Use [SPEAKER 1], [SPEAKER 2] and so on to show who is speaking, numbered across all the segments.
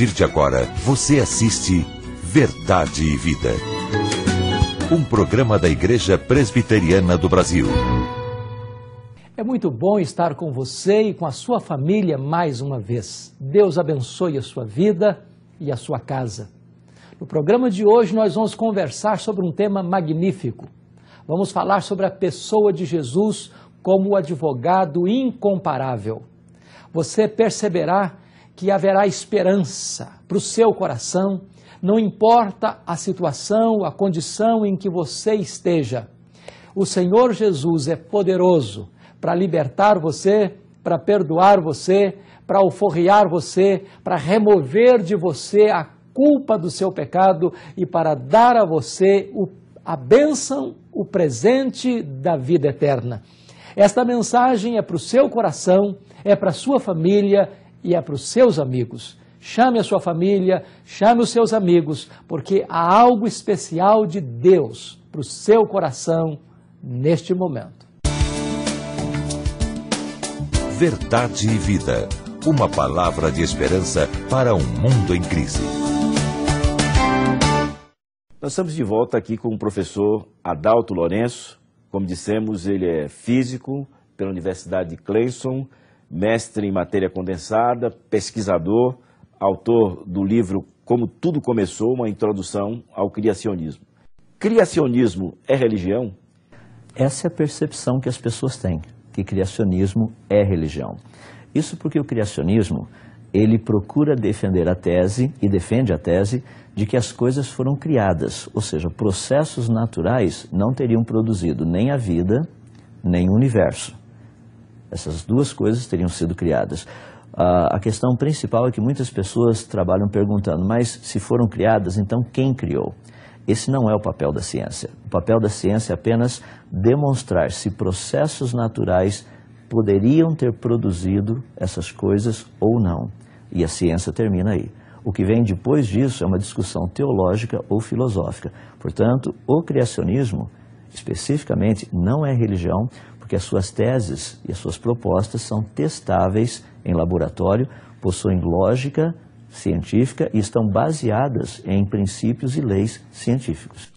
[SPEAKER 1] partir de agora, você assiste Verdade e Vida. Um programa da Igreja Presbiteriana do Brasil.
[SPEAKER 2] É muito bom estar com você e com a sua família mais uma vez. Deus abençoe a sua vida e a sua casa. No programa de hoje, nós vamos conversar sobre um tema magnífico. Vamos falar sobre a pessoa de Jesus como o advogado incomparável. Você perceberá que haverá esperança para o seu coração, não importa a situação, a condição em que você esteja. O Senhor Jesus é poderoso para libertar você, para perdoar você, para alforriar você, para remover de você a culpa do seu pecado e para dar a você o, a bênção, o presente da vida eterna. Esta mensagem é para o seu coração, é para a sua família, e é para os seus amigos. Chame a sua família, chame os seus amigos, porque há algo especial de Deus para o seu coração neste momento.
[SPEAKER 1] Verdade e Vida uma palavra de esperança para
[SPEAKER 3] um mundo em crise. Nós estamos de volta aqui com o professor Adalto Lourenço. Como dissemos, ele é físico pela Universidade de Clemson, mestre em matéria condensada, pesquisador, autor do livro Como Tudo Começou, uma introdução ao criacionismo. Criacionismo é religião?
[SPEAKER 4] Essa é a percepção que as pessoas têm, que criacionismo é religião. Isso porque o criacionismo, ele procura defender a tese, e defende a tese, de que as coisas foram criadas, ou seja, processos naturais não teriam produzido nem a vida, nem o universo. Essas duas coisas teriam sido criadas. Ah, a questão principal é que muitas pessoas trabalham perguntando, mas se foram criadas, então quem criou? Esse não é o papel da ciência. O papel da ciência é apenas demonstrar se processos naturais poderiam ter produzido essas coisas ou não. E a ciência termina aí. O que vem depois disso é uma discussão teológica ou filosófica. Portanto, o criacionismo, especificamente, não é religião, porque as suas teses e as suas propostas são testáveis em laboratório, possuem lógica científica e estão baseadas em princípios e leis científicos.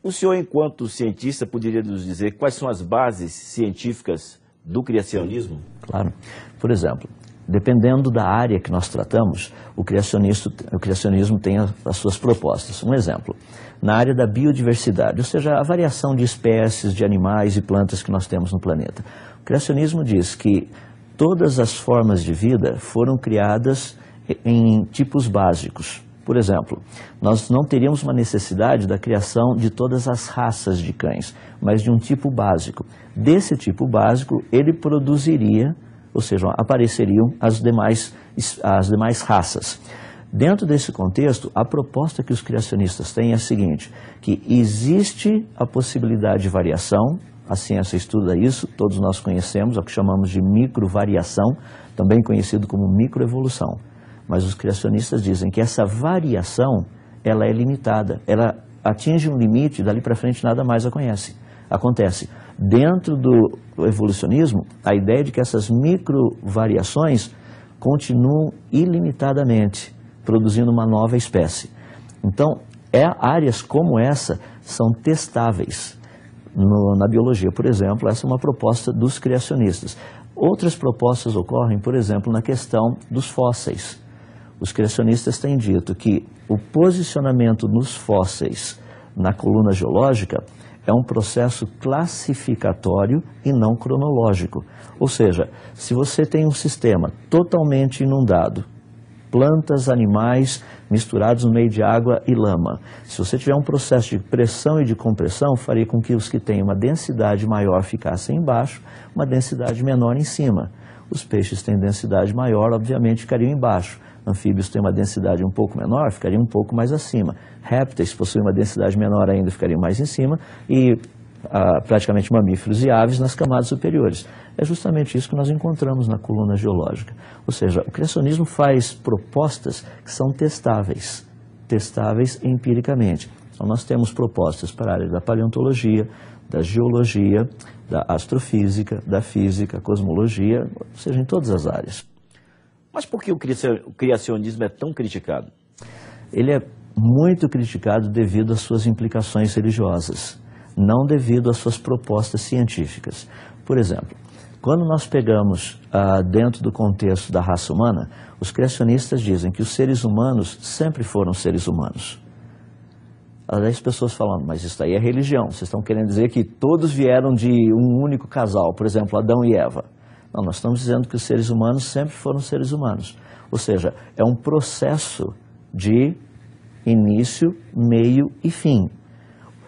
[SPEAKER 3] O senhor, enquanto cientista, poderia nos dizer quais são as bases científicas do criacionismo?
[SPEAKER 4] Claro. Por exemplo, Dependendo da área que nós tratamos, o, o criacionismo tem as suas propostas. Um exemplo, na área da biodiversidade, ou seja, a variação de espécies, de animais e plantas que nós temos no planeta. O criacionismo diz que todas as formas de vida foram criadas em tipos básicos. Por exemplo, nós não teríamos uma necessidade da criação de todas as raças de cães, mas de um tipo básico. Desse tipo básico, ele produziria ou seja, apareceriam as demais, as demais raças. Dentro desse contexto, a proposta que os criacionistas têm é a seguinte, que existe a possibilidade de variação, a ciência estuda isso, todos nós conhecemos, é o que chamamos de microvariação, também conhecido como microevolução. Mas os criacionistas dizem que essa variação, ela é limitada, ela atinge um limite e dali para frente nada mais acontece. Dentro do evolucionismo, a ideia de que essas micro variações continuam ilimitadamente produzindo uma nova espécie. Então, é, áreas como essa são testáveis. No, na biologia, por exemplo, essa é uma proposta dos criacionistas. Outras propostas ocorrem, por exemplo, na questão dos fósseis. Os criacionistas têm dito que o posicionamento dos fósseis na coluna geológica é um processo classificatório e não cronológico. Ou seja, se você tem um sistema totalmente inundado, plantas, animais misturados no meio de água e lama. Se você tiver um processo de pressão e de compressão, faria com que os que têm uma densidade maior ficassem embaixo, uma densidade menor em cima. Os peixes têm densidade maior, obviamente, ficariam embaixo. Anfíbios têm uma densidade um pouco menor, ficariam um pouco mais acima. Répteis possuem uma densidade menor ainda, ficariam mais em cima. E ah, praticamente mamíferos e aves nas camadas superiores. É justamente isso que nós encontramos na coluna geológica. Ou seja, o criacionismo faz propostas que são testáveis, testáveis empiricamente. Então nós temos propostas para a área da paleontologia, da geologia, da astrofísica, da física, cosmologia, ou seja, em todas as áreas.
[SPEAKER 3] Mas por que o criacionismo é tão
[SPEAKER 4] criticado? Ele é muito criticado devido às suas implicações religiosas, não devido às suas propostas científicas. Por exemplo, quando nós pegamos ah, dentro do contexto da raça humana, os criacionistas dizem que os seres humanos sempre foram seres humanos. As pessoas falam, mas isso aí é religião, vocês estão querendo dizer que todos vieram de um único casal, por exemplo, Adão e Eva. Não, nós estamos dizendo que os seres humanos sempre foram seres humanos. Ou seja, é um processo de início, meio e fim.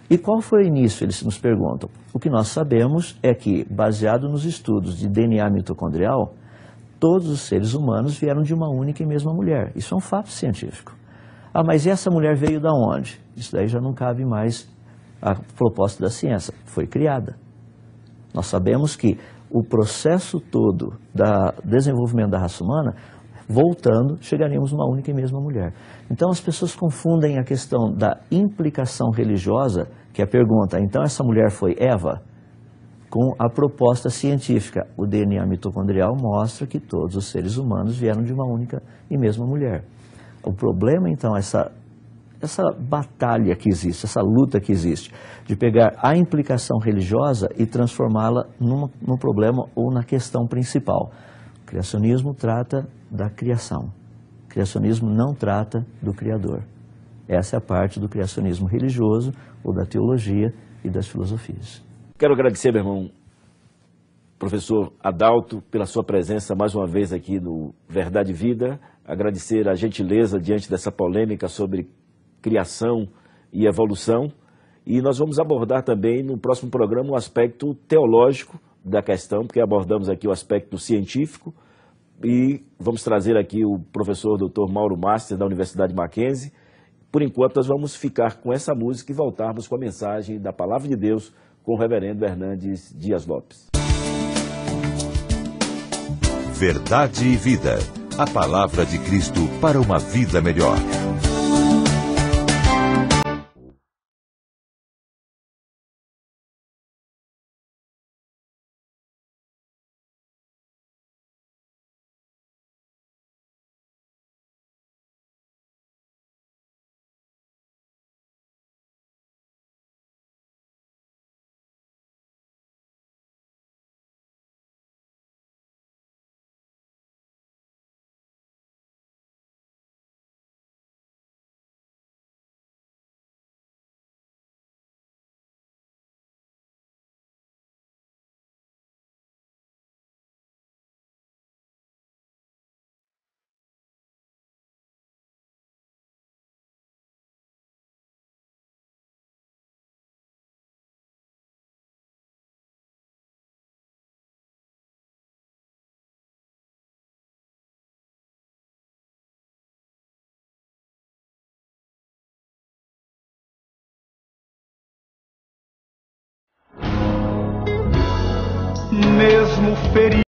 [SPEAKER 4] E qual foi o início, eles nos perguntam. O que nós sabemos é que, baseado nos estudos de DNA mitocondrial, todos os seres humanos vieram de uma única e mesma mulher. Isso é um fato científico. Ah, mas essa mulher veio da onde? Isso daí já não cabe mais à proposta da ciência. Foi criada. Nós sabemos que o processo todo do desenvolvimento da raça humana, voltando, chegaríamos uma única e mesma mulher. Então as pessoas confundem a questão da implicação religiosa, que é a pergunta, então essa mulher foi Eva? com a proposta científica. O DNA mitocondrial mostra que todos os seres humanos vieram de uma única e mesma mulher. O problema, então, é essa essa batalha que existe, essa luta que existe, de pegar a implicação religiosa e transformá-la num, num problema ou na questão principal. O criacionismo trata da criação. O criacionismo não trata do Criador. Essa é a parte do criacionismo religioso ou da teologia e das filosofias.
[SPEAKER 3] Quero agradecer, meu irmão, professor Adalto, pela sua presença mais uma vez aqui no Verdade e Vida. Agradecer a gentileza diante dessa polêmica sobre criação e evolução. E nós vamos abordar também no próximo programa o um aspecto teológico da questão, porque abordamos aqui o aspecto científico. E vamos trazer aqui o professor Dr. Mauro Master, da Universidade Mackenzie. Por enquanto, nós vamos ficar com essa música e voltarmos com a mensagem da Palavra de Deus com o reverendo Hernandes Dias Lopes.
[SPEAKER 1] Verdade e Vida. A palavra de Cristo para uma vida melhor.
[SPEAKER 5] mesmo ferido.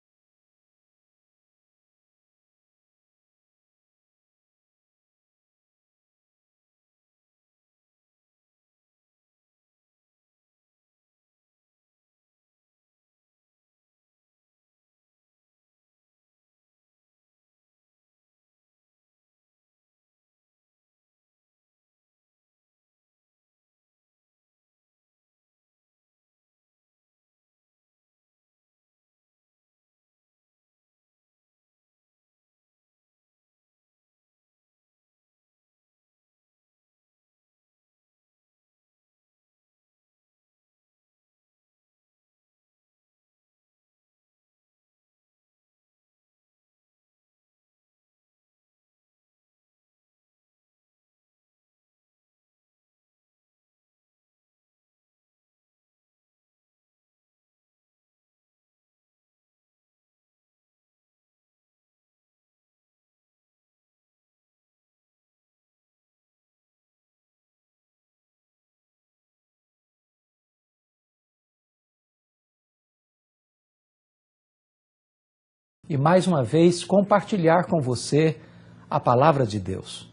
[SPEAKER 2] e mais uma vez compartilhar com você a palavra de Deus.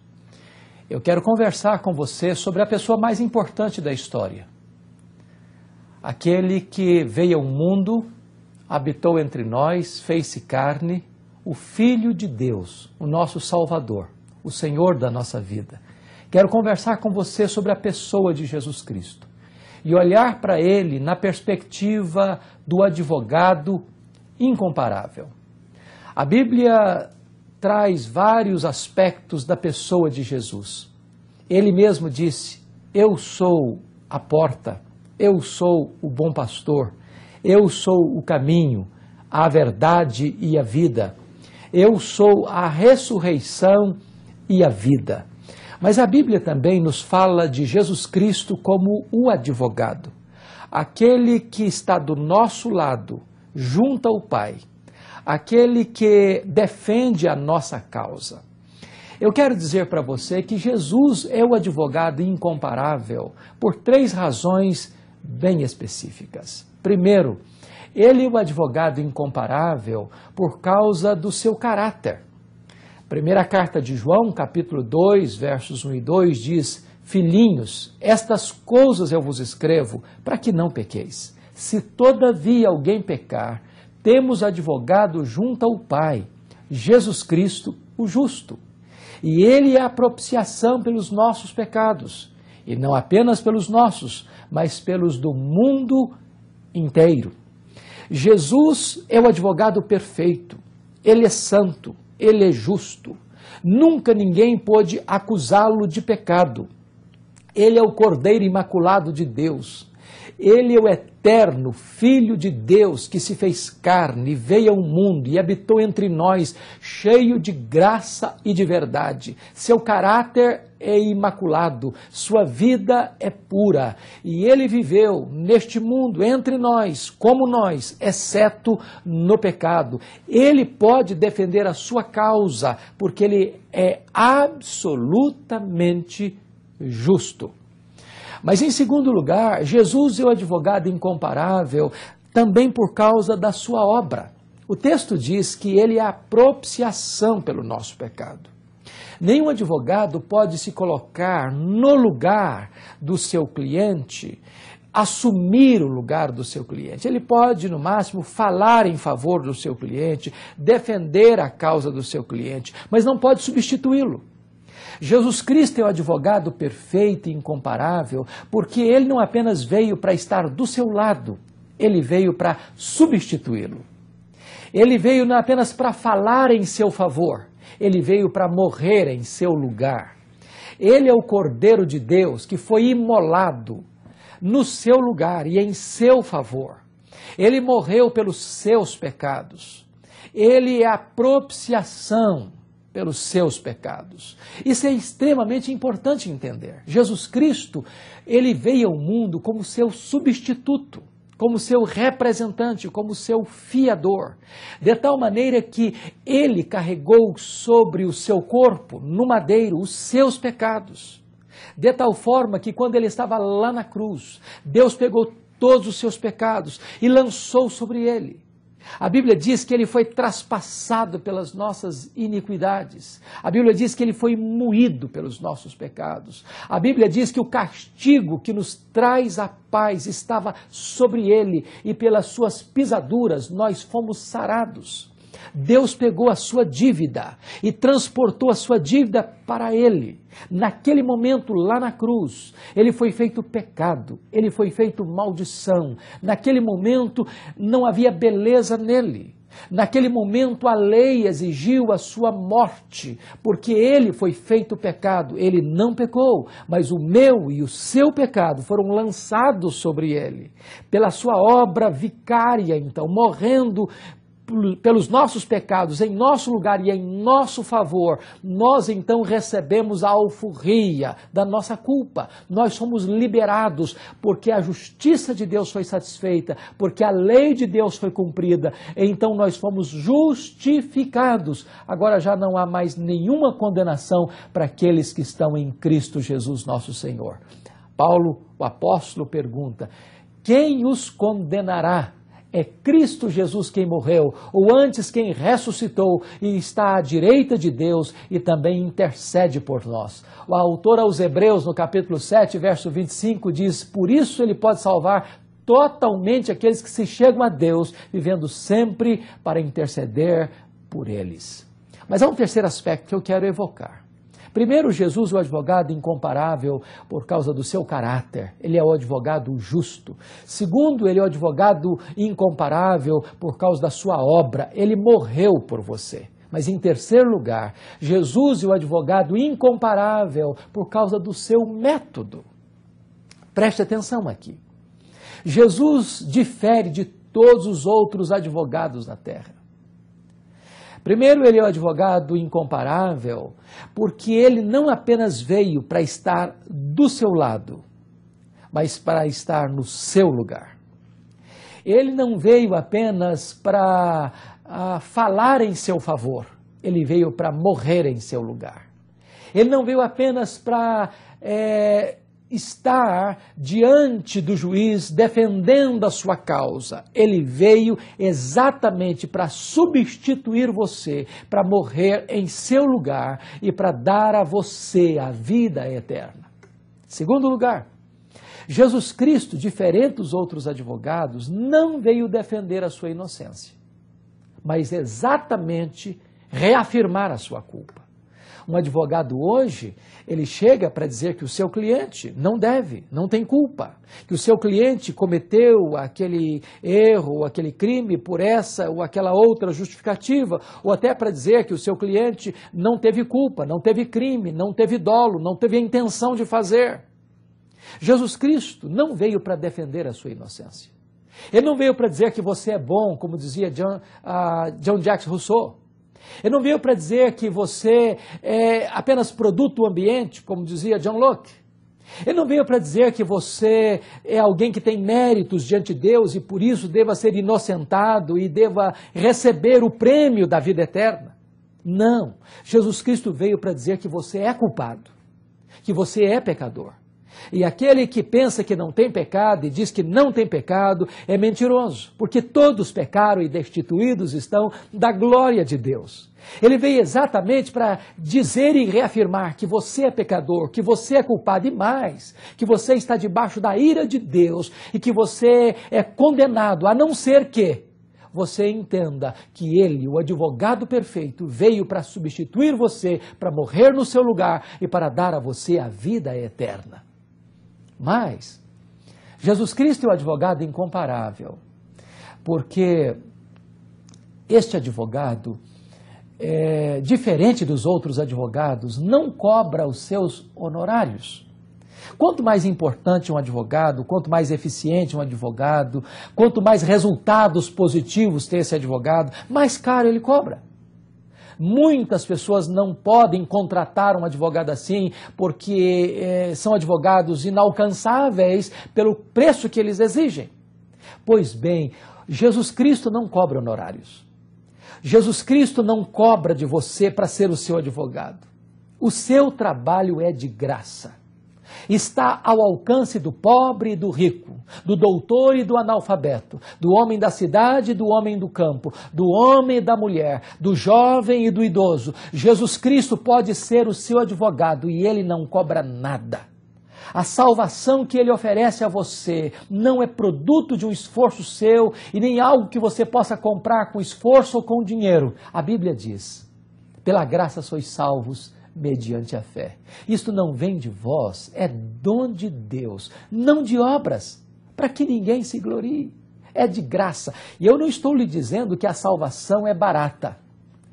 [SPEAKER 2] Eu quero conversar com você sobre a pessoa mais importante da história. Aquele que veio ao mundo, habitou entre nós, fez-se carne, o Filho de Deus, o nosso Salvador, o Senhor da nossa vida. Quero conversar com você sobre a pessoa de Jesus Cristo e olhar para ele na perspectiva do advogado incomparável a Bíblia traz vários aspectos da pessoa de Jesus. Ele mesmo disse: Eu sou a porta, eu sou o bom pastor, eu sou o caminho, a verdade e a vida, eu sou a ressurreição e a vida. Mas a Bíblia também nos fala de Jesus Cristo como o advogado, aquele que está do nosso lado, junto ao Pai aquele que defende a nossa causa. Eu quero dizer para você que Jesus é o advogado incomparável por três razões bem específicas. Primeiro, ele é o advogado incomparável por causa do seu caráter. Primeira carta de João, capítulo 2, versos 1 e 2 diz: Filhinhos, estas coisas eu vos escrevo para que não pequeis. Se todavia alguém pecar, temos advogado junto ao Pai, Jesus Cristo, o justo. E ele é a propiciação pelos nossos pecados, e não apenas pelos nossos, mas pelos do mundo inteiro. Jesus é o advogado perfeito, ele é santo, ele é justo. Nunca ninguém pôde acusá-lo de pecado. Ele é o Cordeiro Imaculado de Deus. Ele é o eterno Filho de Deus que se fez carne, veio ao mundo e habitou entre nós, cheio de graça e de verdade. Seu caráter é imaculado, sua vida é pura, e ele viveu neste mundo entre nós, como nós, exceto no pecado. Ele pode defender a sua causa, porque ele é absolutamente justo. Mas em segundo lugar, Jesus é o advogado incomparável também por causa da sua obra. O texto diz que ele é a propiciação pelo nosso pecado. Nenhum advogado pode se colocar no lugar do seu cliente, assumir o lugar do seu cliente. Ele pode, no máximo, falar em favor do seu cliente, defender a causa do seu cliente, mas não pode substituí-lo. Jesus Cristo é o advogado perfeito e incomparável, porque ele não apenas veio para estar do seu lado, ele veio para substituí-lo. Ele veio não apenas para falar em seu favor, ele veio para morrer em seu lugar. Ele é o Cordeiro de Deus que foi imolado no seu lugar e em seu favor. Ele morreu pelos seus pecados. Ele é a propiciação pelos seus pecados. Isso é extremamente importante entender. Jesus Cristo, ele veio ao mundo como seu substituto, como seu representante, como seu fiador, de tal maneira que ele carregou sobre o seu corpo, no madeiro, os seus pecados. De tal forma que quando ele estava lá na cruz, Deus pegou todos os seus pecados e lançou sobre ele. A Bíblia diz que ele foi traspassado pelas nossas iniquidades. A Bíblia diz que ele foi moído pelos nossos pecados. A Bíblia diz que o castigo que nos traz a paz estava sobre ele e pelas suas pisaduras nós fomos sarados. Deus pegou a sua dívida e transportou a sua dívida para ele. Naquele momento, lá na cruz, ele foi feito pecado, ele foi feito maldição. Naquele momento, não havia beleza nele. Naquele momento, a lei exigiu a sua morte, porque ele foi feito pecado. Ele não pecou, mas o meu e o seu pecado foram lançados sobre ele. Pela sua obra vicária, então, morrendo pelos nossos pecados em nosso lugar e em nosso favor, nós então recebemos a alforria da nossa culpa. Nós somos liberados porque a justiça de Deus foi satisfeita, porque a lei de Deus foi cumprida. Então nós fomos justificados. Agora já não há mais nenhuma condenação para aqueles que estão em Cristo Jesus, nosso Senhor. Paulo, o apóstolo, pergunta: Quem os condenará? é Cristo Jesus quem morreu, ou antes quem ressuscitou e está à direita de Deus e também intercede por nós. O autor aos Hebreus, no capítulo 7, verso 25, diz: Por isso ele pode salvar totalmente aqueles que se chegam a Deus, vivendo sempre para interceder por eles. Mas há um terceiro aspecto que eu quero evocar. Primeiro, Jesus, o advogado incomparável por causa do seu caráter. Ele é o advogado justo. Segundo, ele é o advogado incomparável por causa da sua obra. Ele morreu por você. Mas em terceiro lugar, Jesus é o advogado incomparável por causa do seu método. Preste atenção aqui. Jesus difere de todos os outros advogados na terra. Primeiro, ele é o advogado incomparável, porque ele não apenas veio para estar do seu lado, mas para estar no seu lugar. Ele não veio apenas para ah, falar em seu favor, ele veio para morrer em seu lugar. Ele não veio apenas para é, estar diante do juiz defendendo a sua causa. Ele veio exatamente para substituir você, para morrer em seu lugar e para dar a você a vida eterna. Segundo lugar, Jesus Cristo, diferente dos outros advogados, não veio defender a sua inocência, mas exatamente reafirmar a sua culpa. Um advogado hoje, ele chega para dizer que o seu cliente não deve, não tem culpa, que o seu cliente cometeu aquele erro, aquele crime por essa ou aquela outra justificativa, ou até para dizer que o seu cliente não teve culpa, não teve crime, não teve dolo, não teve a intenção de fazer. Jesus Cristo não veio para defender a sua inocência. Ele não veio para dizer que você é bom, como dizia John, uh, John Rousseau. Ele não veio para dizer que você é apenas produto do ambiente, como dizia John Locke. Ele não veio para dizer que você é alguém que tem méritos diante de Deus e por isso deva ser inocentado e deva receber o prêmio da vida eterna. Não. Jesus Cristo veio para dizer que você é culpado, que você é pecador e aquele que pensa que não tem pecado e diz que não tem pecado é mentiroso, porque todos pecaram e destituídos estão da glória de Deus. Ele veio exatamente para dizer e reafirmar que você é pecador, que você é culpado e mais, que você está debaixo da ira de Deus e que você é condenado, a não ser que você entenda que ele, o advogado perfeito, veio para substituir você, para morrer no seu lugar e para dar a você a vida eterna. Mas Jesus Cristo é o advogado incomparável, porque este advogado, é, diferente dos outros advogados, não cobra os seus honorários. Quanto mais importante um advogado, quanto mais eficiente um advogado, quanto mais resultados positivos ter esse advogado, mais caro ele cobra. Muitas pessoas não podem contratar um advogado assim porque é, são advogados inalcançáveis pelo preço que eles exigem. Pois bem, Jesus Cristo não cobra honorários. Jesus Cristo não cobra de você para ser o seu advogado. O seu trabalho é de graça. Está ao alcance do pobre e do rico, do doutor e do analfabeto, do homem da cidade e do homem do campo, do homem e da mulher, do jovem e do idoso. Jesus Cristo pode ser o seu advogado e ele não cobra nada. A salvação que ele oferece a você não é produto de um esforço seu e nem algo que você possa comprar com esforço ou com dinheiro. A Bíblia diz: pela graça sois salvos mediante a fé. Isto não vem de vós, é dom de Deus, não de obras, para que ninguém se glorie. É de graça. E eu não estou lhe dizendo que a salvação é barata.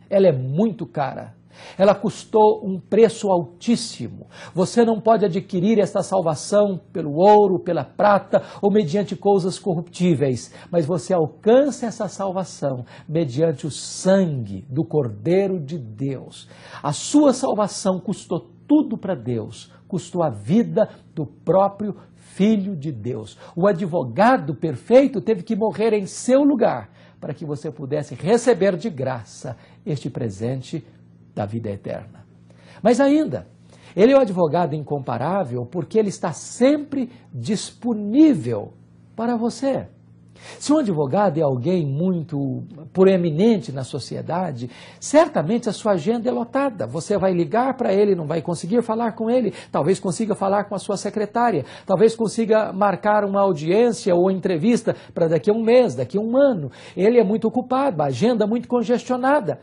[SPEAKER 2] Ela é muito cara. Ela custou um preço altíssimo. Você não pode adquirir esta salvação pelo ouro, pela prata ou mediante coisas corruptíveis, mas você alcança essa salvação mediante o sangue do Cordeiro de Deus. A sua salvação custou tudo para Deus, custou a vida do próprio Filho de Deus. O advogado perfeito teve que morrer em seu lugar para que você pudesse receber de graça este presente da vida eterna. Mas ainda, ele é o um advogado incomparável porque ele está sempre disponível para você. Se um advogado é alguém muito proeminente na sociedade, certamente a sua agenda é lotada. Você vai ligar para ele, não vai conseguir falar com ele, talvez consiga falar com a sua secretária, talvez consiga marcar uma audiência ou entrevista para daqui a um mês, daqui a um ano. Ele é muito ocupado, a agenda é muito congestionada.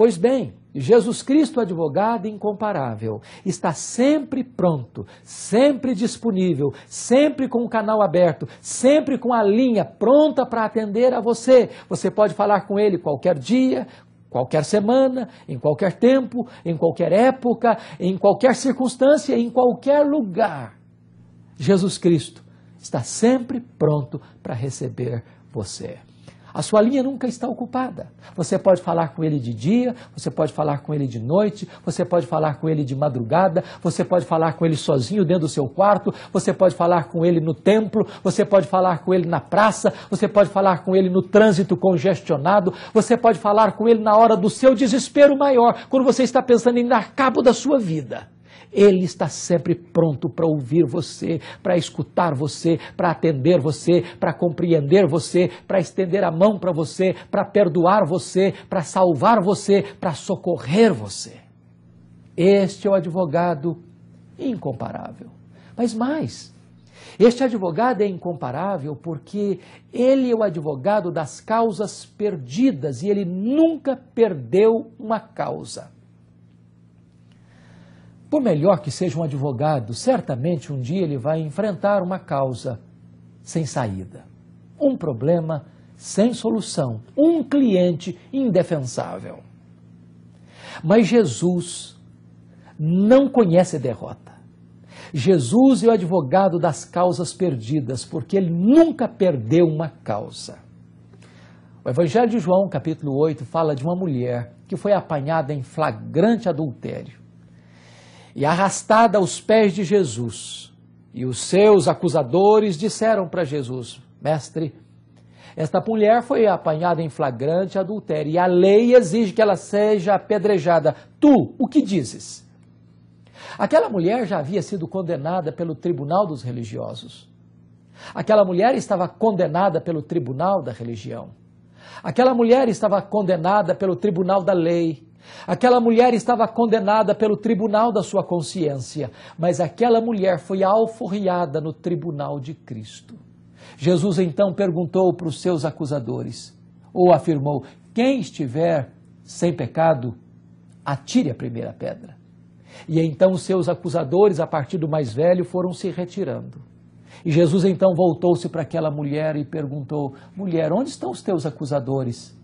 [SPEAKER 2] Pois bem, Jesus Cristo, advogado incomparável, está sempre pronto, sempre disponível, sempre com o canal aberto, sempre com a linha pronta para atender a você. Você pode falar com ele qualquer dia, qualquer semana, em qualquer tempo, em qualquer época, em qualquer circunstância, em qualquer lugar. Jesus Cristo está sempre pronto para receber você. A sua linha nunca está ocupada. Você pode falar com ele de dia, você pode falar com ele de noite, você pode falar com ele de madrugada, você pode falar com ele sozinho dentro do seu quarto, você pode falar com ele no templo, você pode falar com ele na praça, você pode falar com ele no trânsito congestionado, você pode falar com ele na hora do seu desespero maior, quando você está pensando em dar cabo da sua vida. Ele está sempre pronto para ouvir você, para escutar você, para atender você, para compreender você, para estender a mão para você, para perdoar você, para salvar você, para socorrer você. Este é o advogado incomparável. Mas mais, este advogado é incomparável porque ele é o advogado das causas perdidas e ele nunca perdeu uma causa. Por melhor que seja um advogado, certamente um dia ele vai enfrentar uma causa sem saída, um problema sem solução, um cliente indefensável. Mas Jesus não conhece derrota. Jesus é o advogado das causas perdidas, porque ele nunca perdeu uma causa. O Evangelho de João, capítulo 8, fala de uma mulher que foi apanhada em flagrante adultério e arrastada aos pés de Jesus. E os seus acusadores disseram para Jesus: Mestre, esta mulher foi apanhada em flagrante adultério e a lei exige que ela seja apedrejada. Tu, o que dizes? Aquela mulher já havia sido condenada pelo tribunal dos religiosos. Aquela mulher estava condenada pelo tribunal da religião. Aquela mulher estava condenada pelo tribunal da lei. Aquela mulher estava condenada pelo tribunal da sua consciência, mas aquela mulher foi alforriada no tribunal de Cristo. Jesus então perguntou para os seus acusadores, ou afirmou: Quem estiver sem pecado, atire a primeira pedra. E então os seus acusadores, a partir do mais velho, foram se retirando. E Jesus então voltou-se para aquela mulher e perguntou: Mulher, onde estão os teus acusadores?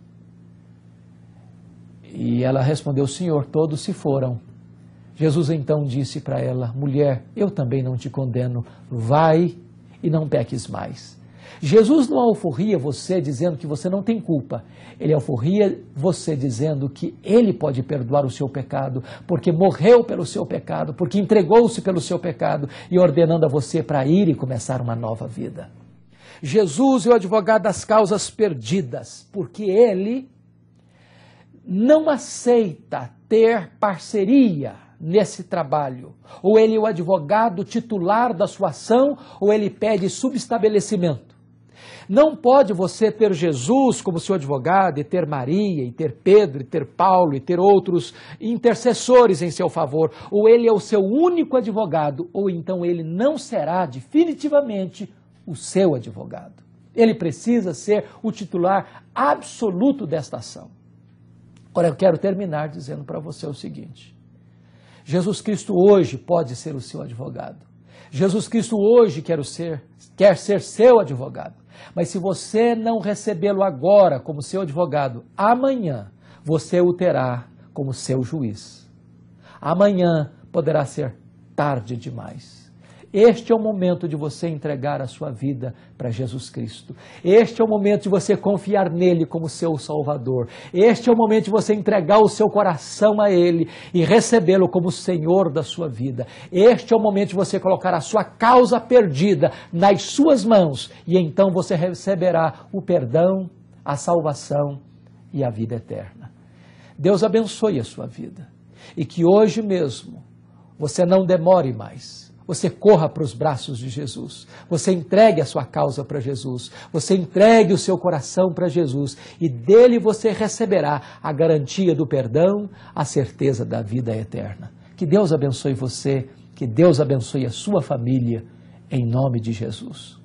[SPEAKER 2] E ela respondeu: Senhor, todos se foram. Jesus então disse para ela: Mulher, eu também não te condeno, vai e não peques mais. Jesus não alforria você dizendo que você não tem culpa. Ele alforria você dizendo que ele pode perdoar o seu pecado, porque morreu pelo seu pecado, porque entregou-se pelo seu pecado e ordenando a você para ir e começar uma nova vida. Jesus é o advogado das causas perdidas, porque ele não aceita ter parceria nesse trabalho. Ou ele é o advogado titular da sua ação, ou ele pede subestabelecimento. Não pode você ter Jesus como seu advogado e ter Maria, e ter Pedro, e ter Paulo, e ter outros intercessores em seu favor. Ou ele é o seu único advogado, ou então ele não será definitivamente o seu advogado. Ele precisa ser o titular absoluto desta ação ora eu quero terminar dizendo para você o seguinte: Jesus Cristo hoje pode ser o seu advogado. Jesus Cristo hoje quer ser, quer ser seu advogado. Mas se você não recebê-lo agora como seu advogado, amanhã você o terá como seu juiz. Amanhã poderá ser tarde demais. Este é o momento de você entregar a sua vida para Jesus Cristo. Este é o momento de você confiar nele como seu Salvador. Este é o momento de você entregar o seu coração a ele e recebê-lo como Senhor da sua vida. Este é o momento de você colocar a sua causa perdida nas suas mãos e então você receberá o perdão, a salvação e a vida eterna. Deus abençoe a sua vida e que hoje mesmo você não demore mais você corra para os braços de Jesus. Você entregue a sua causa para Jesus. Você entregue o seu coração para Jesus. E dele você receberá a garantia do perdão, a certeza da vida eterna. Que Deus abençoe você. Que Deus abençoe a sua família. Em nome de Jesus.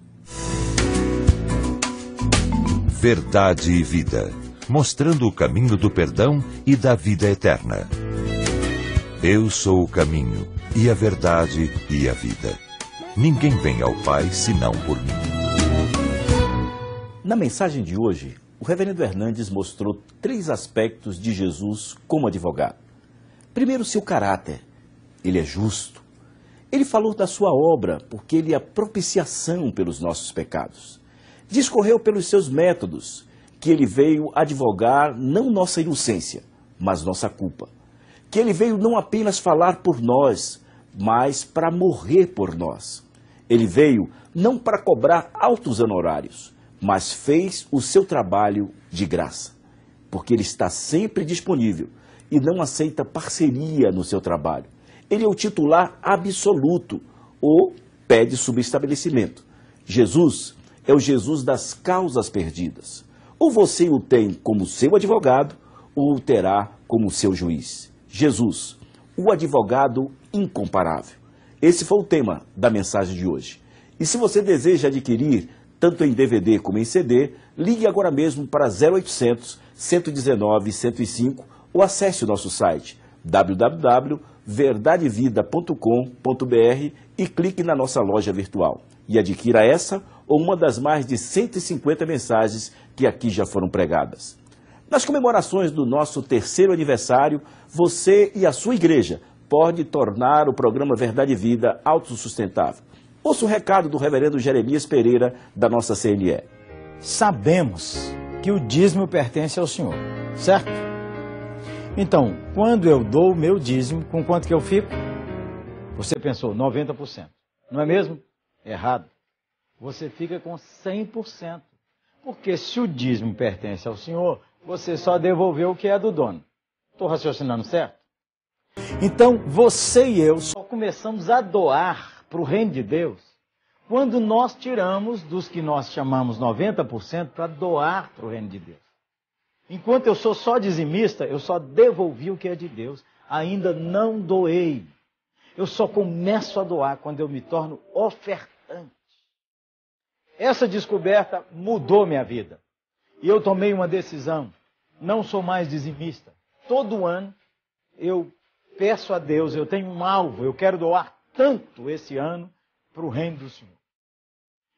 [SPEAKER 1] Verdade e Vida mostrando o caminho do perdão e da vida eterna. Eu sou o caminho e a verdade e a vida. Ninguém vem ao Pai senão por mim.
[SPEAKER 3] Na mensagem de hoje, o reverendo Hernandes mostrou três aspectos de Jesus como advogado. Primeiro, seu caráter. Ele é justo. Ele falou da sua obra, porque ele é propiciação pelos nossos pecados. Discorreu pelos seus métodos, que ele veio advogar não nossa inocência, mas nossa culpa que ele veio não apenas falar por nós, mas para morrer por nós. Ele veio não para cobrar altos honorários, mas fez o seu trabalho de graça, porque ele está sempre disponível e não aceita parceria no seu trabalho. Ele é o titular absoluto ou pede subestabelecimento. Jesus é o Jesus das causas perdidas. Ou você o tem como seu advogado, ou o terá como seu juiz. Jesus, o advogado incomparável. Esse foi o tema da mensagem de hoje. E se você deseja adquirir tanto em DVD como em CD, ligue agora mesmo para 0800 119 105 ou acesse o nosso site www.verdadevida.com.br e clique na nossa loja virtual e adquira essa ou uma das mais de 150 mensagens que aqui já foram pregadas. Nas comemorações do nosso terceiro aniversário, você e a sua igreja pode tornar o programa Verdade e Vida autossustentável. Ouça o recado do reverendo Jeremias Pereira, da nossa CNE.
[SPEAKER 5] Sabemos que o dízimo pertence ao Senhor, certo? Então, quando eu dou o meu dízimo, com quanto que eu fico? Você pensou, 90%. Não é mesmo? Errado. Você fica com 100%. Porque se o dízimo pertence ao Senhor, você só devolveu o que é do dono. Estou raciocinando certo? Então, você e eu só começamos a doar para o reino de Deus quando nós tiramos dos que nós chamamos 90% para doar para o reino de Deus. Enquanto eu sou só dizimista, eu só devolvi o que é de Deus, ainda não doei. Eu só começo a doar quando eu me torno ofertante. Essa descoberta mudou minha vida. E eu tomei uma decisão. Não sou mais dizimista. Todo ano eu peço a Deus, eu tenho um alvo, eu quero doar tanto esse ano para o reino do Senhor.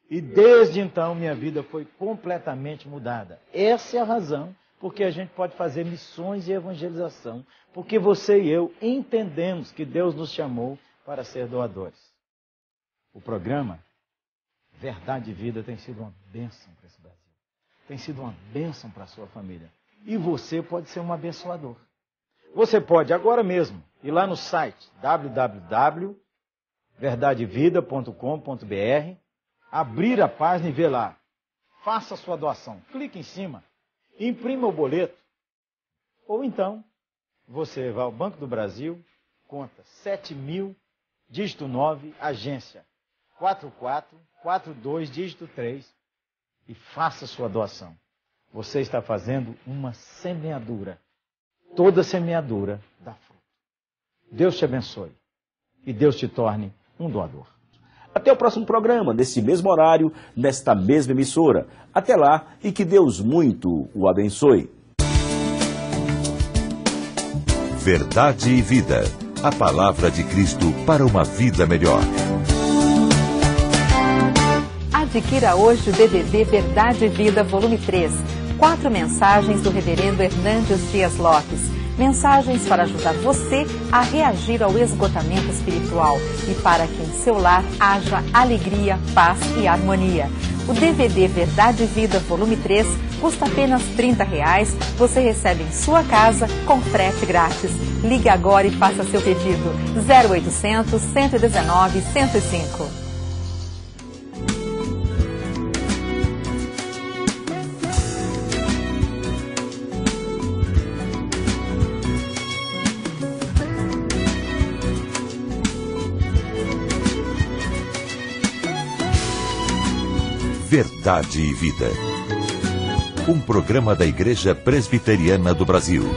[SPEAKER 5] E desde então minha vida foi completamente mudada. Essa é a razão porque a gente pode fazer missões e evangelização, porque você e eu entendemos que Deus nos chamou para ser doadores. O programa Verdade e Vida tem sido uma bênção para esse Brasil tem sido uma bênção para a sua família. E você pode ser um abençoador. Você pode agora mesmo ir lá no site www.verdadevida.com.br, abrir a página e ver lá. Faça a sua doação. Clique em cima, imprima o boleto. Ou então, você vai ao Banco do Brasil, conta 7.000, dígito 9, agência 4442, dígito 3 e faça sua doação. Você está fazendo uma semeadura. Toda semeadura dá fruto. Deus te abençoe e Deus te torne um doador. Até o próximo programa,
[SPEAKER 3] nesse mesmo horário, nesta mesma emissora. Até lá e que Deus muito o abençoe.
[SPEAKER 1] Verdade e Vida. A palavra de Cristo para uma vida melhor.
[SPEAKER 4] Adquira hoje o DVD Verdade e Vida, volume 3. Quatro mensagens do reverendo Hernandes Dias Lopes. Mensagens para ajudar você a reagir ao esgotamento espiritual e para que em seu lar haja alegria, paz e harmonia. O DVD Verdade e Vida, volume 3, custa apenas R$ reais. Você recebe em sua casa com frete grátis. Ligue agora e faça seu pedido. 0800 119 105.
[SPEAKER 1] Verdade e Vida. Um programa da Igreja Presbiteriana do Brasil.